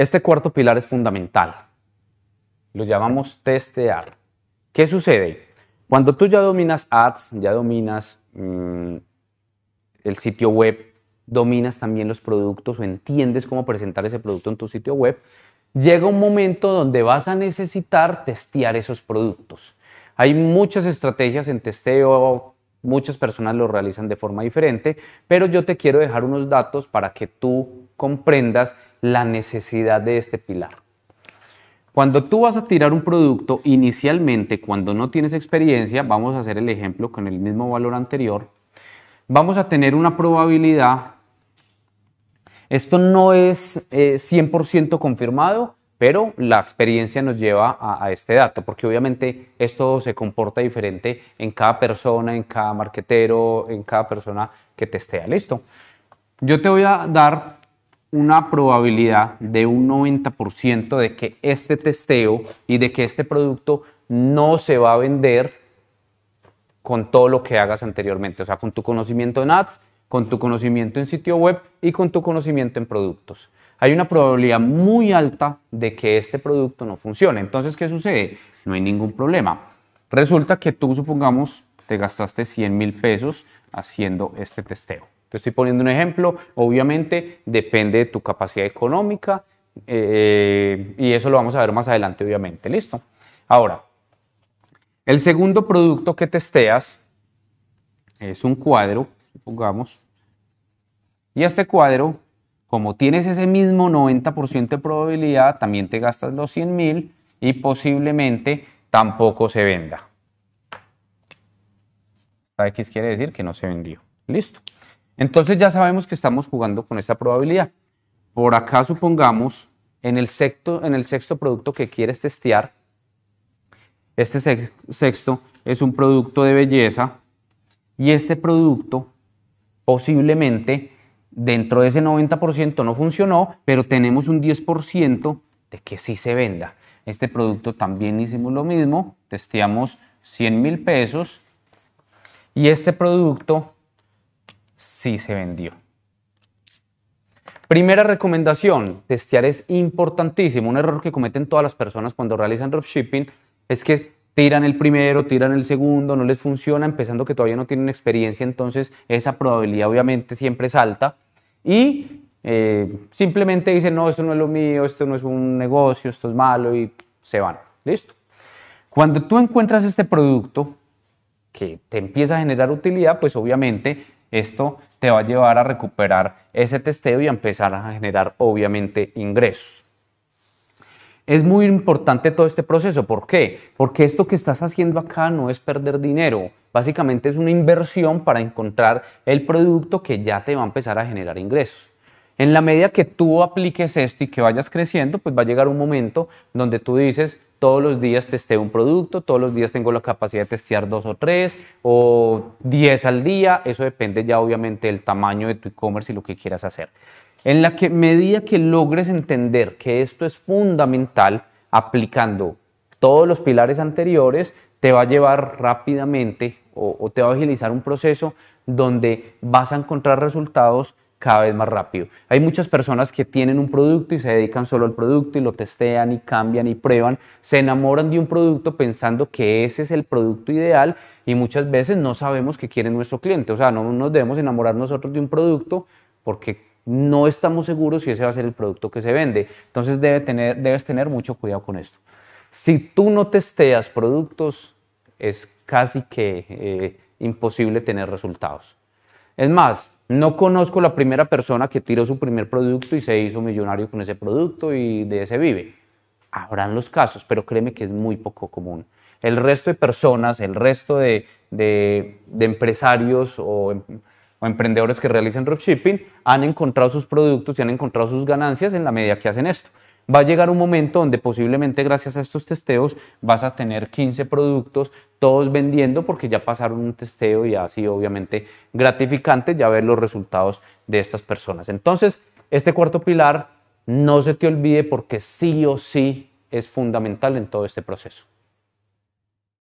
Este cuarto pilar es fundamental. Lo llamamos testear. ¿Qué sucede? Cuando tú ya dominas ads, ya dominas mm, el sitio web, dominas también los productos o entiendes cómo presentar ese producto en tu sitio web, llega un momento donde vas a necesitar testear esos productos. Hay muchas estrategias en testeo, muchas personas lo realizan de forma diferente, pero yo te quiero dejar unos datos para que tú comprendas la necesidad de este pilar. Cuando tú vas a tirar un producto, inicialmente, cuando no tienes experiencia, vamos a hacer el ejemplo con el mismo valor anterior, vamos a tener una probabilidad. Esto no es 100% eh, confirmado, pero la experiencia nos lleva a, a, este dato, porque obviamente esto se comporta diferente en cada persona, en cada marquetero, en cada persona que testea. Listo. Yo te voy a dar una probabilidad de un 90% de que este testeo y de que este producto no se va a vender con todo lo que hagas anteriormente, o sea, con tu conocimiento en ads, con tu conocimiento en sitio web y con tu conocimiento en productos. Hay una probabilidad muy alta de que este producto no funcione. Entonces, ¿qué sucede? No hay ningún problema. Resulta que tú, supongamos, te gastaste 100 mil pesos haciendo este testeo. Te estoy poniendo un ejemplo, obviamente depende de tu capacidad económica eh, y eso lo vamos a ver más adelante, obviamente. Listo. Ahora, el segundo producto que testeas es un cuadro, pongamos. y este cuadro, como tienes ese mismo 90% de probabilidad, también te gastas los 100 mil y posiblemente tampoco se venda. X quiere decir que no se vendió. Listo. Entonces ya sabemos que estamos jugando con esta probabilidad. Por acá supongamos en el sexto, en el sexto producto que quieres testear, este sexto es un producto de belleza y este producto posiblemente dentro de ese 90% no funcionó, pero tenemos un 10% de que sí se venda. Este producto también hicimos lo mismo, testeamos 100 mil pesos y este producto sí se vendió. Primera recomendación, testear es importantísimo. Un error que cometen todas las personas cuando realizan dropshipping es que tiran el primero, tiran el segundo, no les funciona, empezando que todavía no tienen experiencia, entonces esa probabilidad obviamente siempre es alta. Y eh, simplemente dicen, no, esto no es lo mío, esto no es un negocio, esto es malo y se van. Listo. Cuando tú encuentras este producto que te empieza a generar utilidad, pues obviamente esto te va a llevar a recuperar ese testeo y a empezar a generar obviamente ingresos. Es muy importante todo este proceso. ¿Por qué? Porque esto que estás haciendo acá no es perder dinero. Básicamente es una inversión para encontrar el producto que ya te va a empezar a generar ingresos. En la medida que tú apliques esto y que vayas creciendo, pues va a llegar un momento donde tú dices, todos los días testeo un producto, todos los días tengo la capacidad de testear dos o tres o diez al día, eso depende ya obviamente del tamaño de tu e-commerce y lo que quieras hacer. En la que, medida que logres entender que esto es fundamental aplicando todos los pilares anteriores, te va a llevar rápidamente o te va a agilizar un proceso donde vas a encontrar resultados cada vez más rápido. Hay muchas personas que tienen un producto y se dedican solo al producto y lo testean y cambian y prueban, se enamoran de un producto pensando que ese es el producto ideal y muchas veces no sabemos qué quiere nuestro cliente. O sea, no nos debemos enamorar nosotros de un producto porque no estamos seguros si ese va a ser el producto que se vende. Entonces debe tener, debes tener mucho cuidado con esto. Si tú no testeas productos, es casi que eh, imposible tener resultados. Es más, no conozco la primera persona que tiró su primer producto y se hizo millonario con ese producto y de ese vive. Habrán los casos, pero créeme que es muy poco común. El resto de personas, el resto de, empresarios o, em, o, emprendedores que realizan dropshipping han encontrado sus productos y han encontrado sus ganancias en la medida que hacen esto va a llegar un momento donde posiblemente gracias a estos testeos vas a tener 15 productos, todos vendiendo porque ya pasaron un testeo y ha sido obviamente gratificante ya ver los resultados de estas personas. Entonces, este cuarto pilar no se te olvide porque sí o sí es fundamental en todo este proceso.